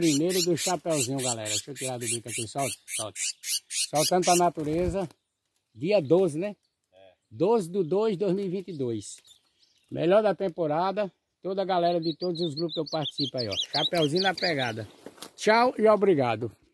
primeiro do Chapeuzinho, galera. Deixa eu tirar do bico aqui, solta, solta. Soltando pra natureza, dia 12, né? 12 de 2 de 2022. Melhor da temporada. Toda a galera de todos os grupos que eu participo aí, ó. Chapeuzinho na pegada. Tchau e obrigado.